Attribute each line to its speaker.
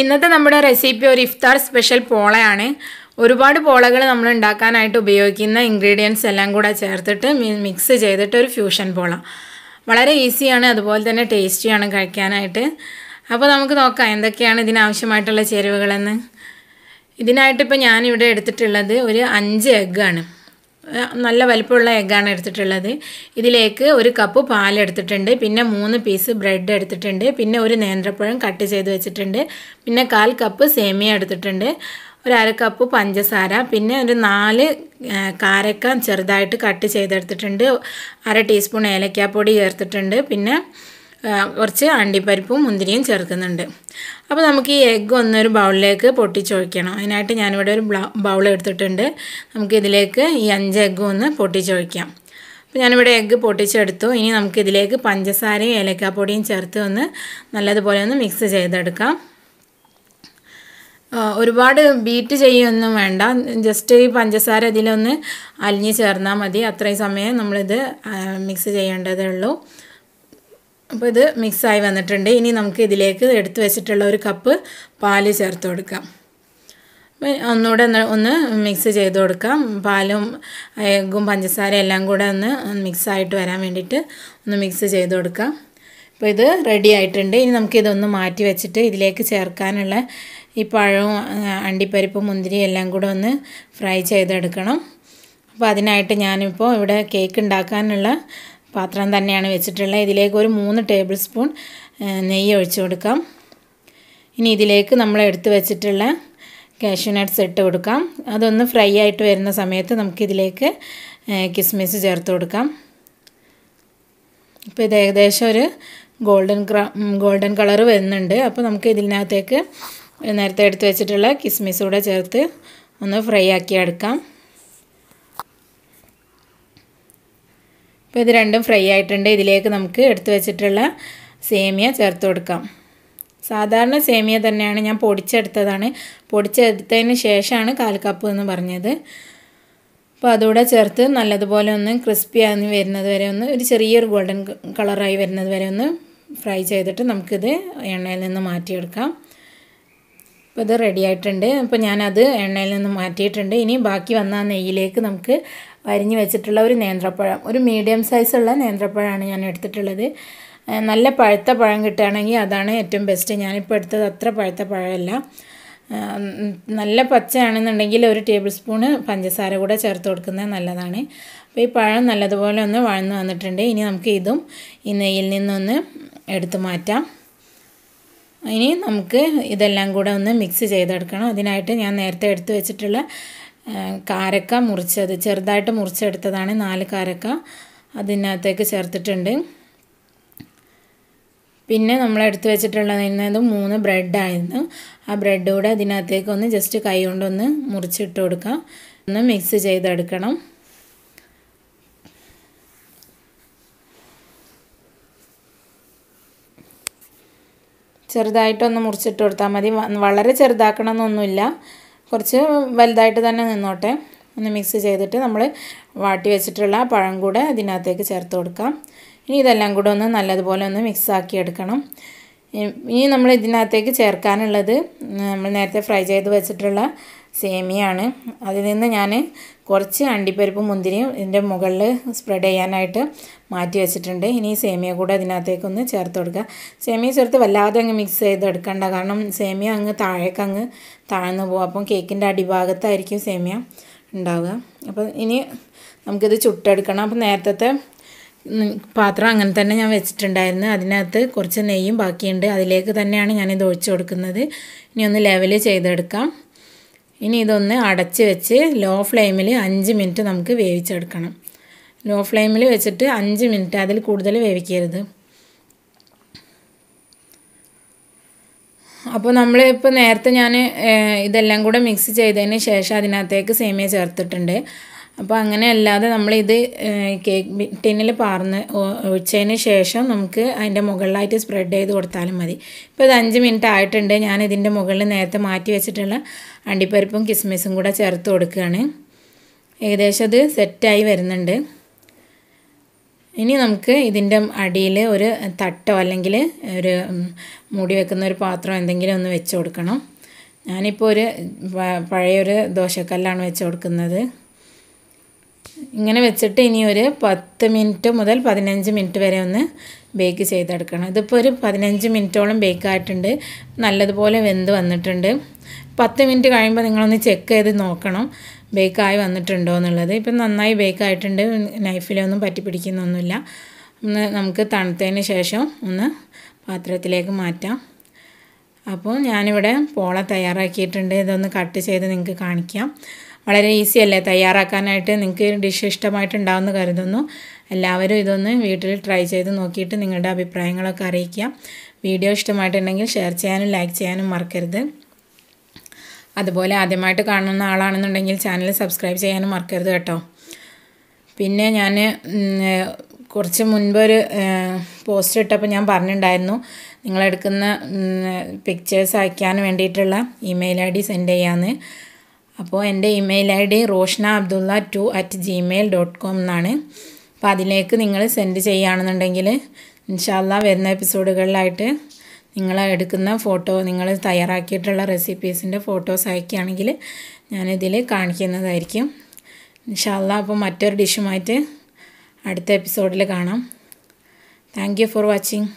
Speaker 1: ഇന്നത്തെ നമ്മുടെ റെസിപ്പി ഒരു ഇഫ്താർ സ്പെഷ്യൽ പോളയാണ് ഒരുപാട് പോളകൾ നമ്മൾ ഉണ്ടാക്കാനായിട്ട് ഉപയോഗിക്കുന്ന ഇൻഗ്രീഡിയൻസ് എല്ലാം കൂടെ ചേർത്തിട്ട് മിക്സ് ചെയ്തിട്ട് ഒരു ഫ്യൂഷൻ പോള വളരെ ഈസിയാണ് അതുപോലെ തന്നെ ടേസ്റ്റിയാണ് കഴിക്കാനായിട്ട് അപ്പോൾ നമുക്ക് നോക്കാം എന്തൊക്കെയാണ് ഇതിനാവശ്യമായിട്ടുള്ള ചേരുവകളെന്ന് ഇതിനായിട്ടിപ്പോൾ ഞാനിവിടെ എടുത്തിട്ടുള്ളത് ഒരു അഞ്ച് എഗ്ഗാണ് നല്ല വലിപ്പമുള്ള എഗ്ഗാണ് എടുത്തിട്ടുള്ളത് ഇതിലേക്ക് ഒരു കപ്പ് പാലെടുത്തിട്ടുണ്ട് പിന്നെ മൂന്ന് പീസ് ബ്രെഡ് എടുത്തിട്ടുണ്ട് പിന്നെ ഒരു നേന്ത്രപ്പഴം കട്ട് ചെയ്ത് വെച്ചിട്ടുണ്ട് പിന്നെ കാൽ കപ്പ് സേമിയ എടുത്തിട്ടുണ്ട് ഒരു അര കപ്പ് പഞ്ചസാര പിന്നെ ഒരു നാല് കാരക്ക ചെറുതായിട്ട് കട്ട് ചെയ്തെടുത്തിട്ടുണ്ട് അര ടീസ്പൂൺ ഏലക്കാപ്പൊടി ചേർത്തിട്ടുണ്ട് പിന്നെ കുറച്ച് അണ്ടിപ്പരിപ്പും മുന്തിരിയും ചേർക്കുന്നുണ്ട് അപ്പോൾ നമുക്ക് ഈ എഗ്ഗ് ഒന്നൊരു ബൗളിലേക്ക് പൊട്ടിച്ചൊഴിക്കണം അതിനായിട്ട് ഞാനിവിടെ ഒരു ബൗൾ എടുത്തിട്ടുണ്ട് നമുക്ക് ഇതിലേക്ക് ഈ അഞ്ച് എഗ്ഗും ഒന്ന് പൊട്ടിച്ചൊഴിക്കാം അപ്പോൾ ഞാനിവിടെ എഗ്ഗ് പൊട്ടിച്ചെടുത്തു ഇനി നമുക്കിതിലേക്ക് പഞ്ചസാരയും ഏലക്കാപ്പൊടിയും ചേർത്ത് ഒന്ന് നല്ലതുപോലെ ഒന്ന് മിക്സ് ചെയ്തെടുക്കാം ഒരുപാട് ബീറ്റ് ചെയ്യൊന്നും വേണ്ട ജസ്റ്റ് ഈ പഞ്ചസാര ഇതിലൊന്ന് അലിഞ്ഞ് ചേർന്നാൽ മതി അത്രയും സമയം നമ്മളിത് മിക്സ് ചെയ്യേണ്ടതേ ഉള്ളൂ അപ്പോൾ ഇത് മിക്സായി വന്നിട്ടുണ്ട് ഇനി നമുക്ക് ഇതിലേക്ക് എടുത്തു വെച്ചിട്ടുള്ള ഒരു കപ്പ് പാല് ചേർത്ത് കൊടുക്കാം ഒന്നുകൂടെ ഒന്ന് മിക്സ് ചെയ്ത് കൊടുക്കാം പാലും എഗ്ഗും പഞ്ചസാരയും എല്ലാം കൂടെ ഒന്ന് മിക്സായിട്ട് വരാൻ വേണ്ടിയിട്ട് ഒന്ന് മിക്സ് ചെയ്ത് കൊടുക്കാം അപ്പോൾ ഇത് റെഡി ആയിട്ടുണ്ട് ഇനി നമുക്കിതൊന്ന് മാറ്റി വെച്ചിട്ട് ഇതിലേക്ക് ചേർക്കാനുള്ള ഈ പഴവും അണ്ടിപ്പരിപ്പും മുന്തിരി എല്ലാം കൂടെ ഒന്ന് ഫ്രൈ ചെയ്തെടുക്കണം അപ്പോൾ അതിനായിട്ട് ഞാനിപ്പോൾ ഇവിടെ കേക്ക് ഉണ്ടാക്കാനുള്ള പാത്രം തന്നെയാണ് വെച്ചിട്ടുള്ളത് ഇതിലേക്ക് ഒരു മൂന്ന് ടേബിൾ സ്പൂൺ നെയ്യ് ഒഴിച്ചു കൊടുക്കാം ഇനി ഇതിലേക്ക് നമ്മൾ എടുത്തു വെച്ചിട്ടുള്ള കാഷ്യൂ നട്ട്സ് ഇട്ട് കൊടുക്കാം അതൊന്ന് ഫ്രൈ ആയിട്ട് വരുന്ന സമയത്ത് നമുക്കിതിലേക്ക് കിസ്മിസ് ചേർത്ത് കൊടുക്കാം ഇപ്പോൾ ഇത് ഏകദേശം ഒരു ഗോൾഡൻ ഗോൾഡൻ കളർ വരുന്നുണ്ട് അപ്പോൾ നമുക്ക് ഇതിനകത്തേക്ക് നേരത്തെ എടുത്ത് വെച്ചിട്ടുള്ള കിസ്മിസ് കൂടെ ചേർത്ത് ഒന്ന് ഫ്രൈ ആക്കി എടുക്കാം അപ്പോൾ ഇത് രണ്ടും ഫ്രൈ ആയിട്ടുണ്ട് ഇതിലേക്ക് നമുക്ക് എടുത്തു വെച്ചിട്ടുള്ള സേമിയ ചേർത്ത് കൊടുക്കാം സാധാരണ സേമിയ തന്നെയാണ് ഞാൻ പൊടിച്ചെടുത്തതാണ് പൊടിച്ചെടുത്തതിന് ശേഷമാണ് കാൽക്കപ്പ് കപ്പ് എന്ന് പറഞ്ഞത് അപ്പോൾ അതുകൂടെ ചേർത്ത് നല്ലതുപോലെ ഒന്ന് ക്രിസ്പി ആയി വരുന്നത് വരെ ഒന്ന് ഒരു ചെറിയൊരു ഗോൾഡൻ കളറായി വരുന്നത് വരെ ഒന്ന് ഫ്രൈ ചെയ്തിട്ട് നമുക്കിത് എണ്ണയിൽ നിന്ന് മാറ്റിയെടുക്കാം അപ്പോൾ ഇത് റെഡി ആയിട്ടുണ്ട് അപ്പോൾ ഞാനത് എണ്ണയിൽ നിന്ന് മാറ്റിയിട്ടുണ്ട് ഇനി ബാക്കി വന്ന നെയ്യിലേക്ക് നമുക്ക് വരിഞ്ഞ് വെച്ചിട്ടുള്ള ഒരു നേന്ത്രപ്പഴം ഒരു മീഡിയം സൈസുള്ള നേന്ത്രപ്പഴമാണ് ഞാൻ എടുത്തിട്ടുള്ളത് നല്ല പഴുത്ത പഴം കിട്ടുകയാണെങ്കിൽ അതാണ് ഏറ്റവും ബെസ്റ്റ് ഞാനിപ്പോൾ എടുത്തത് അത്ര പഴുത്ത പഴമല്ല നല്ല പച്ചയാണെന്നുണ്ടെങ്കിൽ ഒരു ടേബിൾ സ്പൂണ് പഞ്ചസാര കൂടെ ചേർത്ത് കൊടുക്കുന്നത് നല്ലതാണ് അപ്പോൾ ഈ പഴം നല്ലതുപോലെ ഒന്ന് വഴന്നു വന്നിട്ടുണ്ട് ഇനി നമുക്ക് ഇതും ഈ നെയ്യിൽ നിന്നൊന്ന് എടുത്തു മാറ്റാം ഇനി നമുക്ക് ഇതെല്ലാം കൂടെ ഒന്ന് മിക്സ് ചെയ്തെടുക്കണം അതിനായിട്ട് ഞാൻ നേരത്തെ എടുത്തു വെച്ചിട്ടുള്ള കാരക്ക മുറിച്ചത് ചെറുതായിട്ട് മുറിച്ചെടുത്തതാണ് നാല് കാരക്ക അതിനകത്തേക്ക് ചേർത്തിട്ടുണ്ട് പിന്നെ നമ്മൾ എടുത്തു വെച്ചിട്ടുള്ളത് മൂന്ന് ബ്രെഡായിരുന്നു ആ ബ്രെഡ് കൂടെ അതിനകത്തേക്ക് ഒന്ന് ജസ്റ്റ് കൈ കൊണ്ടൊന്ന് മുറിച്ചിട്ട് കൊടുക്കാം ഒന്ന് മിക്സ് ചെയ്തെടുക്കണം ചെറുതായിട്ടൊന്ന് മുറിച്ചിട്ട് കൊടുത്താൽ മതി വളരെ ചെറുതാക്കണമെന്നൊന്നുമില്ല കുറച്ച് വലുതായിട്ട് തന്നെ നിന്നോട്ടെ ഒന്ന് മിക്സ് ചെയ്തിട്ട് നമ്മൾ വാട്ടി വെച്ചിട്ടുള്ള പഴം കൂടെ അതിനകത്തേക്ക് ചേർത്ത് കൊടുക്കാം ഇനി ഇതെല്ലാം കൂടെ ഒന്ന് നല്ലതുപോലെ ഒന്ന് മിക്സ് ആക്കി എടുക്കണം ഇനി നമ്മൾ ഇതിനകത്തേക്ക് ചേർക്കാനുള്ളത് നമ്മൾ നേരത്തെ ഫ്രൈ ചെയ്ത് വെച്ചിട്ടുള്ള സേമിയാണ് അതിൽ നിന്ന് ഞാൻ കുറച്ച് അണ്ടിപ്പരിപ്പും മുന്തിരിയും ഇതിൻ്റെ മുകളിൽ സ്പ്രെഡ് ചെയ്യാനായിട്ട് മാറ്റി വെച്ചിട്ടുണ്ട് ഇനി സേമിയ കൂടെ അതിനകത്തേക്കൊന്ന് ചേർത്ത് കൊടുക്കുക സേമിയ ചേർത്ത് വല്ലാതെ അങ്ങ് മിക്സ് എടുക്കണ്ട കാരണം സേമിയ അങ്ങ് താഴേക്ക് അങ്ങ് താഴ്ന്നു പോകും അപ്പം കേക്കിൻ്റെ അടിഭാഗത്തായിരിക്കും സേമിയ ഉണ്ടാവുക അപ്പോൾ ഇനി നമുക്കിത് ചുട്ടെടുക്കണം അപ്പോൾ നേരത്തെ പാത്രം അങ്ങനെ തന്നെ ഞാൻ വെച്ചിട്ടുണ്ടായിരുന്നു അതിനകത്ത് കുറച്ച് നെയ്യും ബാക്കിയുണ്ട് അതിലേക്ക് തന്നെയാണ് ഞാനിത് ഒഴിച്ചു കൊടുക്കുന്നത് ഇനി ഒന്ന് ലെവൽ ചെയ്തെടുക്കാം ഇനി ഇതൊന്ന് അടച്ച് വെച്ച് ലോ ഫ്ലെയിമിൽ അഞ്ച് മിനിറ്റ് നമുക്ക് വേവിച്ചെടുക്കണം ലോ ഫ്ലെയിമിൽ വെച്ചിട്ട് അഞ്ച് മിനിറ്റ് അതിൽ കൂടുതൽ വേവിക്കരുത് അപ്പോൾ നമ്മൾ ഇപ്പോൾ നേരത്തെ ഞാൻ ഇതെല്ലാം കൂടെ മിക്സ് ചെയ്തതിന് ശേഷം അതിനകത്തേക്ക് സേമിയ ചേർത്തിട്ടുണ്ട് അപ്പോൾ അങ്ങനെ അല്ലാതെ നമ്മളിത് കേക്ക് ടിന്നിൽ പാർന്ന് ഒഴിച്ചതിന് ശേഷം നമുക്ക് അതിൻ്റെ മുകളിലായിട്ട് സ്പ്രെഡ് ചെയ്ത് കൊടുത്താലും മതി ഇപ്പോൾ ഇത് അഞ്ച് മിനിറ്റ് ആയിട്ടുണ്ട് ഞാൻ ഇതിൻ്റെ മുകളിൽ നേരത്തെ മാറ്റി വെച്ചിട്ടുള്ള അണ്ടിപ്പരിപ്പും കിസ്മിസും കൂടെ ചേർത്ത് കൊടുക്കുകയാണ് ഏകദേശം ഇത് സെറ്റായി വരുന്നുണ്ട് ഇനി നമുക്ക് ഇതിൻ്റെ അടിയിൽ ഒരു തട്ടോ അല്ലെങ്കിൽ ഒരു മൂടി വെക്കുന്ന ഒരു പാത്രം എന്തെങ്കിലും ഒന്ന് വെച്ച് കൊടുക്കണം ഞാനിപ്പോൾ ഒരു പഴയൊരു ദോശക്കല്ലാണ് വെച്ച് കൊടുക്കുന്നത് ഇങ്ങനെ വെച്ചിട്ട് ഇനി ഒരു പത്ത് മിനിറ്റ് മുതൽ പതിനഞ്ച് മിനിറ്റ് വരെ ഒന്ന് ബേക്ക് ചെയ്തെടുക്കണം ഇതിപ്പോൾ ഒരു പതിനഞ്ച് മിനിറ്റോളം ബേക്കായിട്ടുണ്ട് നല്ലതുപോലെ വെന്ത് വന്നിട്ടുണ്ട് പത്ത് മിനിറ്റ് കഴിയുമ്പോൾ നിങ്ങളൊന്ന് ചെക്ക് ചെയ്ത് നോക്കണം ബേക്കായി വന്നിട്ടുണ്ടോ എന്നുള്ളത് ഇപ്പം നന്നായി ബേക്കായിട്ടുണ്ട് നൈഫിലൊന്നും പറ്റി പിടിക്കുന്നൊന്നുമില്ല ഒന്ന് നമുക്ക് തണുത്തതിന് ശേഷം ഒന്ന് പാത്രത്തിലേക്ക് മാറ്റാം അപ്പോൾ ഞാനിവിടെ പോള തയ്യാറാക്കിയിട്ടുണ്ട് ഇതൊന്ന് കട്ട് ചെയ്ത് നിങ്ങൾക്ക് കാണിക്കാം വളരെ ഈസി അല്ലേ തയ്യാറാക്കാനായിട്ട് നിങ്ങൾക്ക് ഡിഷ് ഇഷ്ടമായിട്ടുണ്ടാവുമെന്ന് കരുതുന്നു എല്ലാവരും ഇതൊന്ന് വീട്ടിൽ ട്രൈ ചെയ്ത് നോക്കിയിട്ട് നിങ്ങളുടെ അഭിപ്രായങ്ങളൊക്കെ അറിയിക്കുക വീഡിയോ ഇഷ്ടമായിട്ടുണ്ടെങ്കിൽ ഷെയർ ചെയ്യാനും ലൈക്ക് ചെയ്യാനും മറക്കരുത് അതുപോലെ ആദ്യമായിട്ട് കാണുന്ന ആളാണെന്നുണ്ടെങ്കിൽ ചാനൽ സബ്സ്ക്രൈബ് ചെയ്യാനും മറക്കരുത് കേട്ടോ പിന്നെ ഞാൻ കുറച്ച് മുൻപ് ഒരു പോസ്റ്റ് ഇട്ടപ്പോൾ ഞാൻ പറഞ്ഞിട്ടുണ്ടായിരുന്നു നിങ്ങളെടുക്കുന്ന പിക്ചേഴ്സ് അയക്കാൻ വേണ്ടിയിട്ടുള്ള ഇമെയിൽ ഐ ഡി സെൻഡ് ചെയ്യാമെന്ന് അപ്പോൾ എൻ്റെ email I D Roshna Abdulla two at gmail dot com എന്നാണ് അപ്പോൾ അതിലേക്ക് നിങ്ങൾ സെൻഡ് ചെയ്യുകയാണെന്നുണ്ടെങ്കിൽ ഇൻഷാല്ല വരുന്ന എപ്പിസോഡുകളിലായിട്ട് നിങ്ങൾ എടുക്കുന്ന ഫോട്ടോ നിങ്ങൾ തയ്യാറാക്കിയിട്ടുള്ള റെസിപ്പീസിൻ്റെ ഫോട്ടോസ് അയക്കുകയാണെങ്കിൽ ഞാനിതിൽ കാണിക്കുന്നതായിരിക്കും ഇൻഷാല്ല അപ്പോൾ മറ്റൊരു ഡിഷുമായിട്ട് അടുത്ത എപ്പിസോഡിൽ കാണാം താങ്ക് ഫോർ വാച്ചിങ്